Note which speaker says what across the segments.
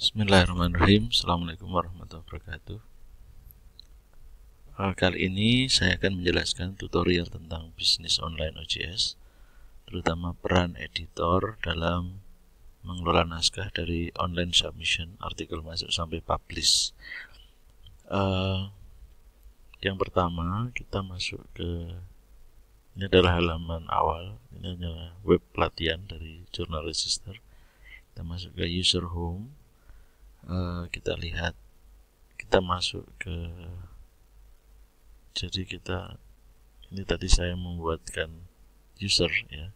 Speaker 1: Bismillahirrahmanirrahim Assalamualaikum warahmatullahi wabarakatuh eh, Kali ini saya akan menjelaskan tutorial tentang bisnis online OJS Terutama peran editor dalam mengelola naskah dari online submission artikel masuk sampai publish uh, Yang pertama kita masuk ke ini adalah halaman awal ini adalah web pelatihan dari Journal register kita masuk ke user home Eh, kita lihat kita masuk ke jadi kita ini tadi saya membuatkan user ya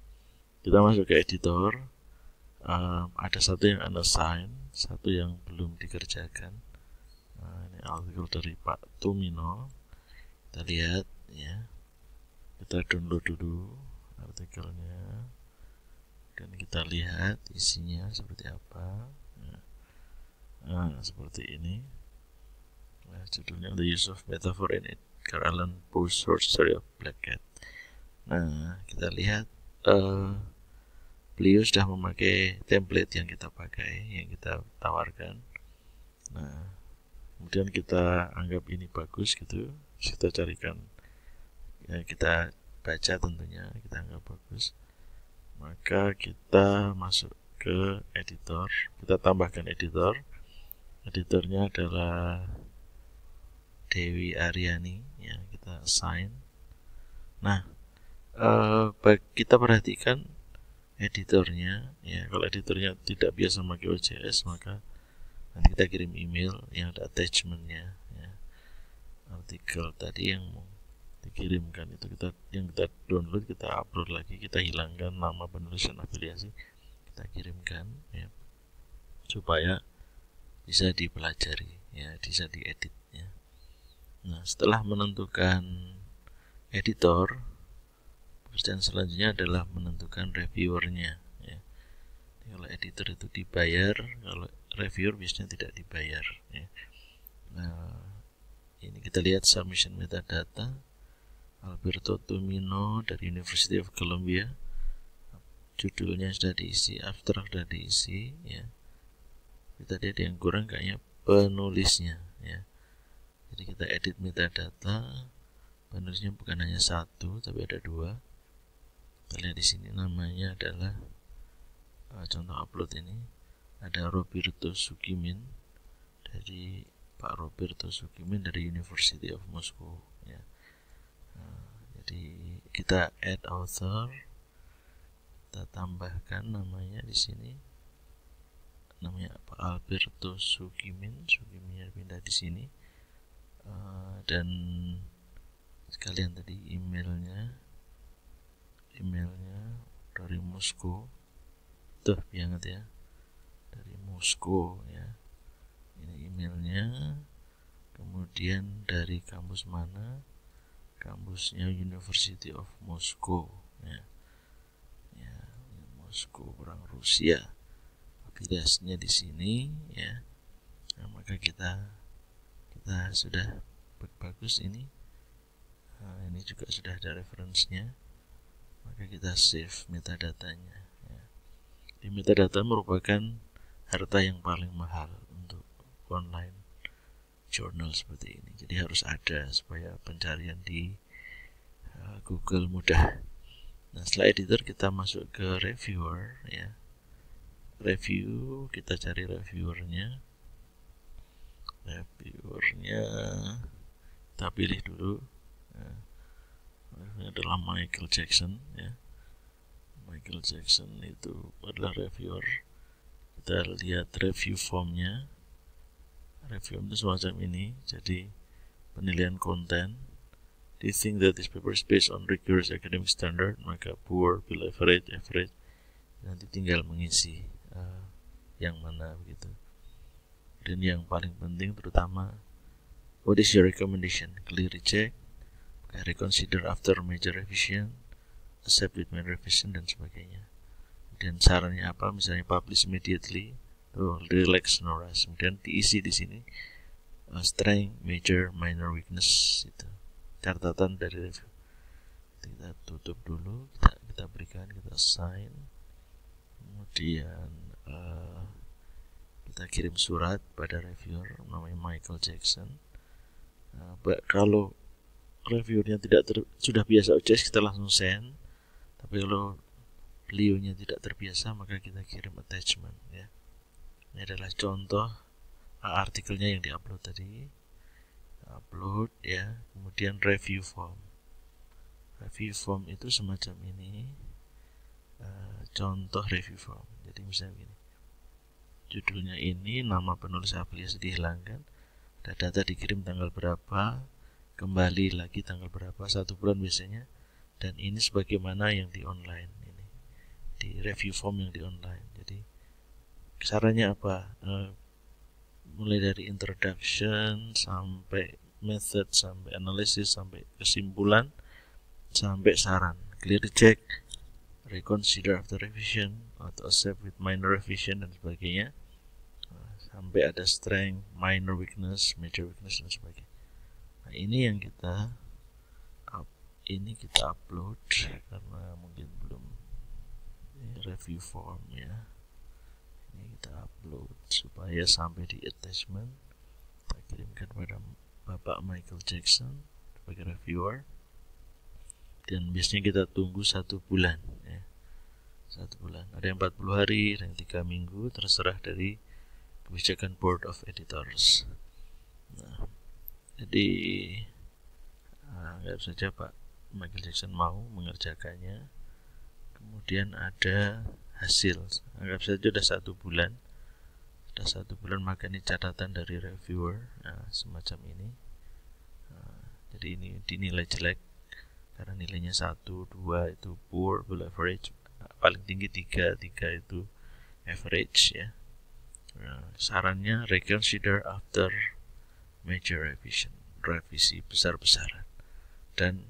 Speaker 1: kita masuk ke editor um, ada satu yang unassign satu yang belum dikerjakan uh, ini artikel dari Pak Tumino kita lihat ya kita download dulu artikelnya dan kita lihat isinya seperti apa Nah, seperti ini. Nah, judulnya The Use of Metaphor in It. Edgar Allan Poe's Short Story of Black Cat. Nah, kita lihat uh, beliau sudah memakai template yang kita pakai, yang kita tawarkan. Nah, kemudian kita anggap ini bagus gitu, kita carikan, ya, kita baca tentunya, kita anggap bagus. Maka kita masuk ke editor, kita tambahkan editor editornya adalah Dewi Aryani ya kita sign nah eh, kita perhatikan editornya ya kalau editornya tidak biasa pakai OJS maka nanti kita kirim email yang ada attachmentnya ya. artikel tadi yang dikirimkan itu kita yang kita download kita upload lagi kita hilangkan nama penulisan afiliasi kita kirimkan ya supaya bisa dipelajari ya bisa diedit ya nah setelah menentukan editor pekerjaan selanjutnya adalah menentukan reviewernya ya kalau editor itu dibayar kalau reviewer biasanya tidak dibayar ya nah ini kita lihat submission metadata Alberto Tumino dari University of Columbia judulnya sudah diisi abstrak sudah diisi ya tadi ada yang kurang kayaknya penulisnya ya jadi kita edit metadata penulisnya bukan hanya satu tapi ada dua kita lihat di sini namanya adalah eh, contoh upload ini ada Roberto Sukimin dari Pak Roberto Sukimin dari University of Moscow ya eh, jadi kita add author kita tambahkan namanya di sini namanya Pak Alberto Sugimin Sugimin pindah di sini uh, dan sekalian tadi emailnya emailnya dari Moskow tuh banget ya dari Moskow ya ini emailnya kemudian dari kampus mana kampusnya University of Moscow ya ya Moskow orang Rusia variasinya di sini ya nah, maka kita kita sudah bagus ini nah, ini juga sudah ada referensinya maka kita save metadatanya ya. di metadata merupakan harta yang paling mahal untuk online jurnal seperti ini jadi harus ada supaya pencarian di eh, Google mudah nah setelah editor kita masuk ke reviewer ya review kita cari reviewernya reviewernya kita pilih dulu ya. adalah Michael Jackson ya Michael Jackson itu adalah reviewer kita lihat review formnya review form itu semacam ini jadi penilaian konten Do you think that this paper is based on rigorous academic standard? Maka poor, below average, average. Nanti tinggal mengisi uh, yang mana begitu dan yang paling penting terutama what is your recommendation clear reject reconsider after major revision accept with major revision dan sebagainya dan sarannya apa misalnya publish immediately oh, relax no rush kemudian diisi di sini uh, strength major minor weakness itu catatan dari review kita tutup dulu kita, kita berikan kita sign kemudian Eh, kita kirim surat pada reviewer namanya Michael Jackson uh, kalau reviewernya tidak ter, sudah biasa OJS kita langsung send tapi kalau beliaunya tidak terbiasa maka kita kirim attachment ya ini adalah contoh eh, artikelnya yang diupload tadi upload ya kemudian review form review form itu semacam ini uh, contoh review form jadi misalnya gini judulnya ini nama penulis Aprilia dihilangkan hilangkan ada data dikirim tanggal berapa kembali lagi tanggal berapa satu bulan biasanya dan ini sebagaimana yang di online ini di review form yang di online jadi caranya apa e, mulai dari introduction sampai method sampai analisis sampai kesimpulan sampai saran clear check reconsider after revision atau accept with minor revision dan sebagainya sampai ada strength, minor weakness, major weakness dan sebagainya. Nah, ini yang kita up, ini kita upload karena mungkin belum ya, review form ya. Ini kita upload supaya sampai di attachment kita kirimkan pada Bapak Michael Jackson sebagai reviewer dan biasanya kita tunggu satu bulan ya satu bulan ada yang 40 hari ada yang tiga minggu terserah dari kebijakan Board of Editors. Nah, jadi anggap ah, saja Pak Michael Jackson mau mengerjakannya. Kemudian ada hasil. Anggap saja sudah satu bulan. Sudah satu bulan maka ini catatan dari reviewer nah, semacam ini. Nah, jadi ini dinilai jelek karena nilainya satu dua itu poor, below average, paling tinggi tiga tiga itu average ya Ya, sarannya reconsider after major revision revisi besar-besaran dan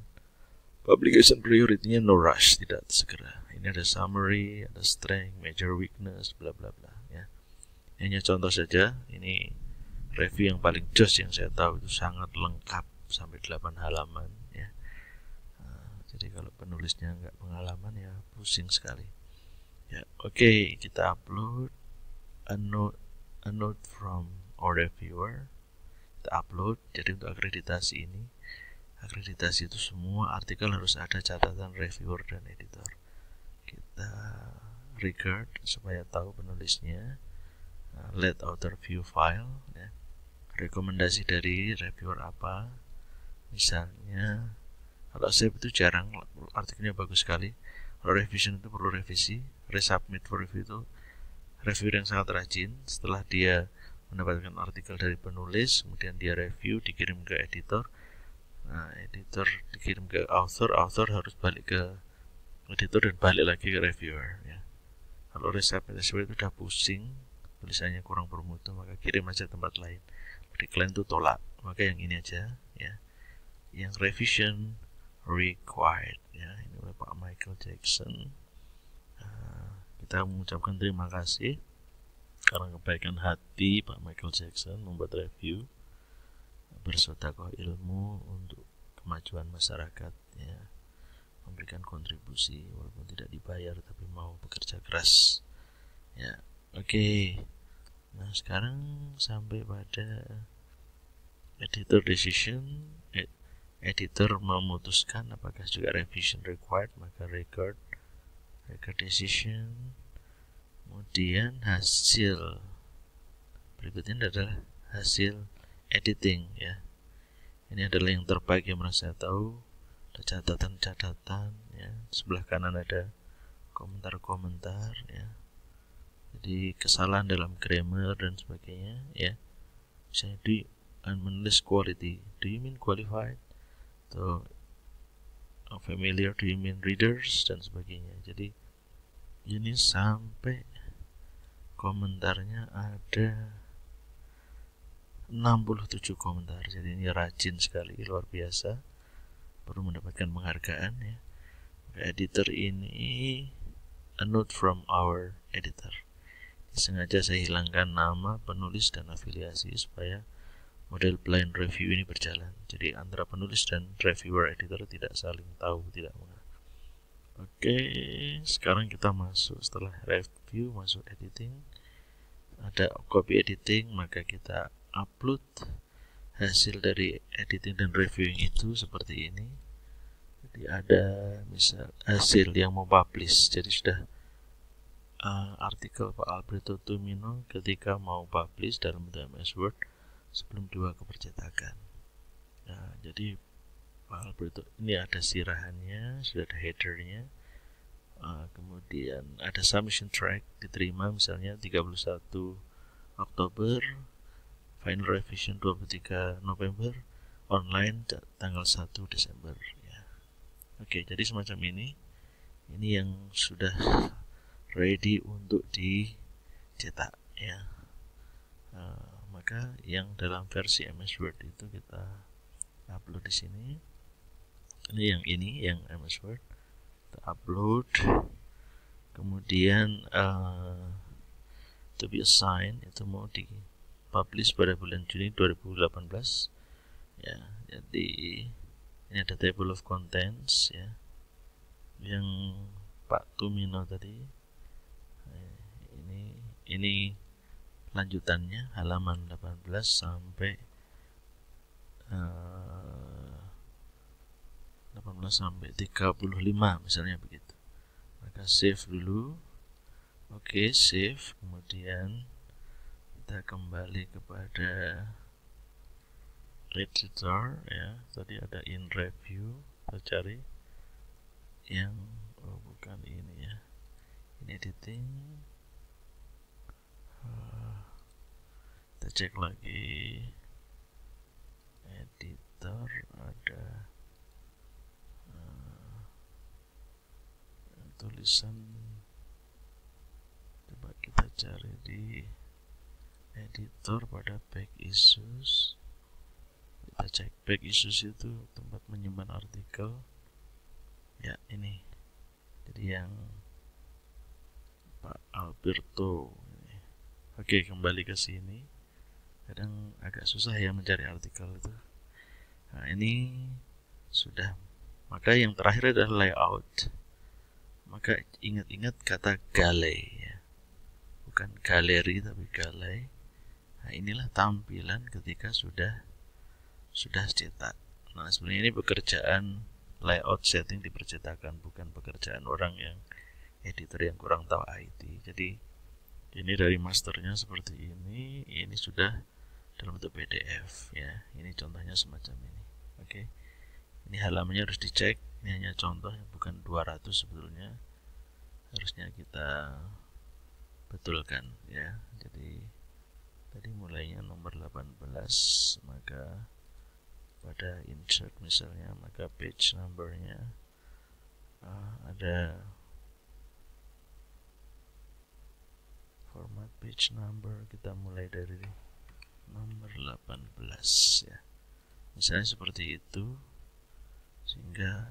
Speaker 1: publication priority-nya no rush tidak segera ini ada summary ada strength major weakness bla bla bla ya hanya contoh saja ini review yang paling jos yang saya tahu itu sangat lengkap sampai 8 halaman ya ah, jadi kalau penulisnya nggak pengalaman ya pusing sekali ya oke okay, kita upload a note a note from or reviewer kita upload jadi untuk akreditasi ini akreditasi itu semua artikel harus ada catatan reviewer dan editor kita record supaya tahu penulisnya uh, let author view file ya. rekomendasi dari reviewer apa misalnya kalau saya itu jarang artikelnya bagus sekali kalau revision itu perlu revisi resubmit for review itu reviewer yang sangat rajin setelah dia mendapatkan artikel dari penulis kemudian dia review dikirim ke editor nah editor dikirim ke author author harus balik ke editor dan balik lagi ke reviewer ya kalau resep seperti itu udah pusing tulisannya kurang bermutu maka kirim aja tempat lain jadi klien itu tolak maka yang ini aja ya yang revision required ya ini oleh Pak Michael Jackson kita mengucapkan terima kasih karena kebaikan hati Pak Michael Jackson membuat review bersotakoh ilmu untuk kemajuan masyarakat ya memberikan kontribusi walaupun tidak dibayar tapi mau bekerja keras ya oke okay. nah sekarang sampai pada editor decision eh, editor memutuskan apakah juga revision required maka record record decision kemudian hasil berikutnya adalah hasil editing ya ini adalah yang terbaik yang pernah saya tahu ada catatan-catatan ya sebelah kanan ada komentar-komentar ya jadi kesalahan dalam grammar dan sebagainya ya misalnya di menulis quality do you mean qualified atau Uh, familiar to human readers dan sebagainya jadi ini sampai komentarnya ada 67 komentar jadi ini rajin sekali luar biasa perlu mendapatkan penghargaan ya editor ini a note from our editor sengaja saya hilangkan nama penulis dan afiliasi supaya model blind review ini berjalan. Jadi antara penulis dan reviewer editor tidak saling tahu, tidak mengenal. Oke, sekarang kita masuk setelah review masuk editing. Ada copy editing, maka kita upload hasil dari editing dan reviewing itu seperti ini. Jadi ada misal hasil yang mau publish. Jadi sudah uh, artikel Pak Alberto Tumino ketika mau publish dalam bentuk MS Word sebelum dua ke percetakan. Nah, jadi file berbentuk ini ada sirahannya, sudah ada headernya. Uh, kemudian ada submission track diterima misalnya 31 Oktober, final revision 23 November, online tanggal 1 Desember ya. Oke, jadi semacam ini ini yang sudah ready untuk dicetak ya. Uh, maka yang dalam versi MS Word itu kita upload di sini ini yang ini yang MS Word kita upload kemudian uh, to be assigned itu mau di publish pada bulan Juni 2018 ya jadi ini ada table of contents ya yang Pak Tumino tadi nah, ini ini lanjutannya halaman 18 sampai uh, eh, 18 sampai 35 misalnya begitu maka save dulu oke okay, save kemudian kita kembali kepada editor ya tadi ada in review kita cari yang oh bukan ini ya ini editing eh, kita cek lagi editor ada uh, tulisan coba kita cari di editor pada back issues kita cek back issues itu tempat menyimpan artikel ya ini jadi yang Pak Alberto oke kembali ke sini kadang agak susah ya mencari artikel itu nah ini sudah maka yang terakhir adalah layout maka ingat-ingat kata galai ya. bukan galeri tapi galai nah inilah tampilan ketika sudah sudah cetak nah sebenarnya ini pekerjaan layout setting di percetakan bukan pekerjaan orang yang editor yang kurang tahu IT jadi ini dari masternya seperti ini ini sudah dalam bentuk PDF ya ini contohnya semacam ini oke okay. ini halamannya harus dicek ini hanya contoh bukan 200 sebetulnya harusnya kita betulkan ya jadi tadi mulainya nomor 18 maka pada insert misalnya maka page numbernya uh, ada format page number kita mulai dari nomor 18 ya misalnya seperti itu sehingga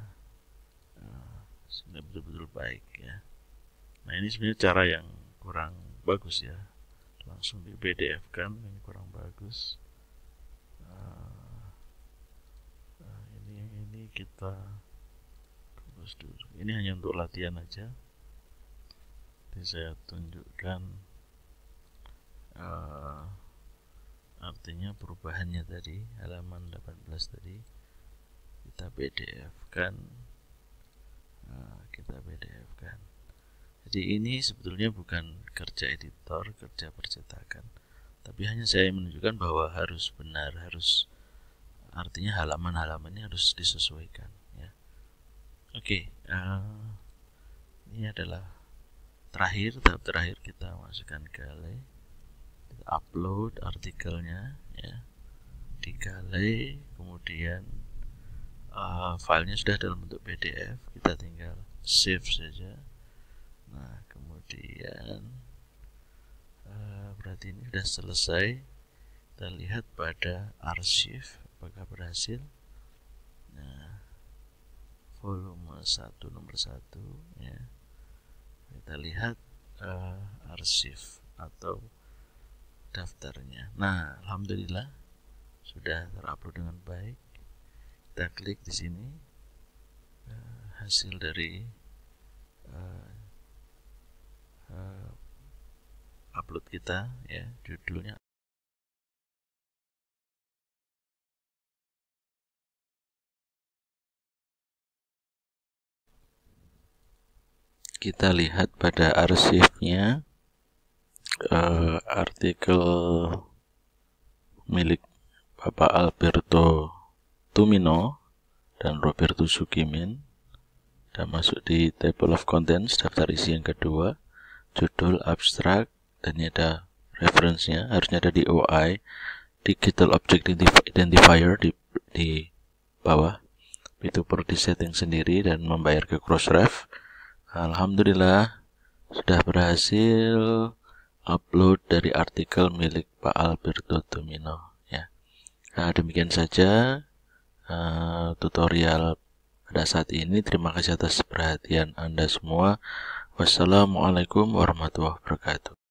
Speaker 1: uh, sehingga betul-betul baik ya nah ini sebenarnya cara yang kurang bagus ya langsung di PDF kan ini kurang bagus eh, eh, ini ini kita terus dulu ini hanya untuk latihan aja jadi saya tunjukkan uh, artinya perubahannya tadi halaman 18 tadi kita pdf kan nah, kita pdf kan jadi ini sebetulnya bukan kerja editor kerja percetakan tapi hanya saya menunjukkan bahwa harus benar harus artinya halaman halaman ini harus disesuaikan ya oke okay, uh, ini adalah terakhir tahap terakhir kita masukkan gale upload artikelnya ya dikali kemudian uh, filenya sudah dalam bentuk PDF kita tinggal save saja nah kemudian uh, berarti ini sudah selesai kita lihat pada arsip apakah berhasil nah volume satu nomor satu, ya kita lihat uh, eh, arsip atau daftarnya. Nah, alhamdulillah sudah terupload dengan baik. Kita klik di sini uh, hasil dari uh, uh, upload kita ya judulnya kita lihat pada arsipnya uh, artikel milik Bapak Alberto Tumino dan Roberto Sukimin dan masuk di table of contents daftar isi yang kedua judul abstrak dan ini ada referensinya harusnya ada di OI digital object identifier di, di bawah itu perlu disetting sendiri dan membayar ke crossref Alhamdulillah sudah berhasil upload dari artikel milik Pak Alberto Domino ya. Nah, demikian saja uh, tutorial pada saat ini. Terima kasih atas perhatian Anda semua. Wassalamualaikum warahmatullahi wabarakatuh.